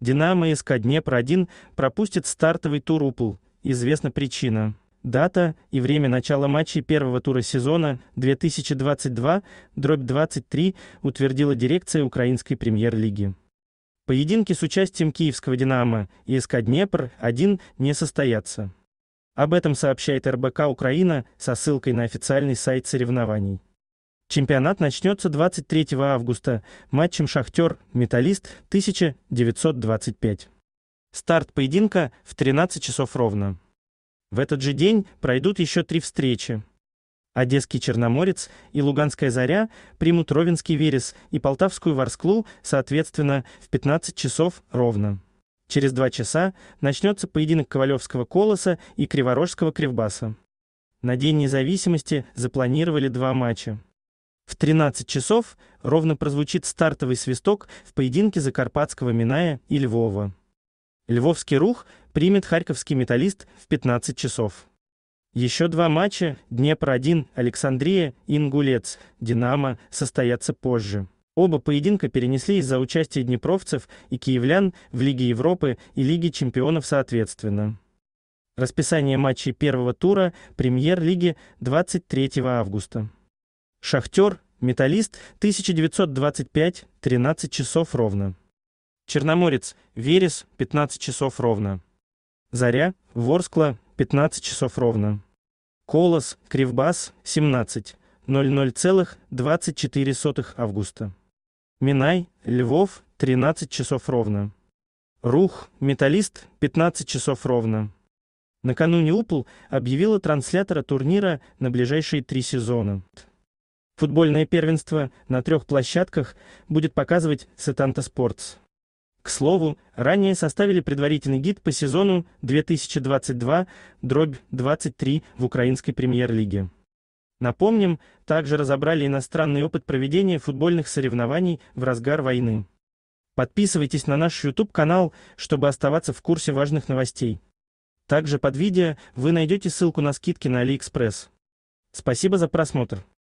«Динамо» из Каднепр-1 пропустит стартовый тур УПЛ. Известна причина. Дата и время начала матчей первого тура сезона 2022-23 утвердила дирекция Украинской премьер-лиги. Поединки с участием киевского «Динамо» и СК «Днепр-1» не состоятся. Об этом сообщает РБК «Украина» со ссылкой на официальный сайт соревнований. Чемпионат начнется 23 августа матчем «Шахтер-Металлист» 1925. Старт поединка в 13 часов ровно. В этот же день пройдут еще три встречи. Одесский «Черноморец» и Луганская «Заря» примут Ровенский «Верес» и Полтавскую «Ворсклу», соответственно, в 15 часов ровно. Через два часа начнется поединок Ковалевского «Колоса» и Криворожского «Кривбаса». На День независимости запланировали два матча. В 13 часов ровно прозвучит стартовый свисток в поединке Закарпатского Миная и Львова. Львовский рух примет харьковский металлист в 15 часов. Еще два матча Днепр-1, Александрия и Ингулец, Динамо состоятся позже. Оба поединка перенесли из-за участия днепровцев и киевлян в Лиге Европы и Лиге чемпионов соответственно. Расписание матчей первого тура премьер-лиги 23 августа. Шахтер Металлист 1925 13 часов ровно. Черноморец Верес 15 часов ровно. Заря Ворскла 15 часов ровно. Колос Кривбас 17 00,24 августа. Минай Львов 13 часов ровно. Рух Металлист 15 часов ровно. Накануне УПЛ объявила транслятора турнира на ближайшие три сезона. Футбольное первенство на трех площадках будет показывать Сетанта Спортс. К слову, ранее составили предварительный гид по сезону 2022-23 в украинской премьер-лиге. Напомним, также разобрали иностранный опыт проведения футбольных соревнований в разгар войны. Подписывайтесь на наш YouTube-канал, чтобы оставаться в курсе важных новостей. Также под видео вы найдете ссылку на скидки на AliExpress. Спасибо за просмотр.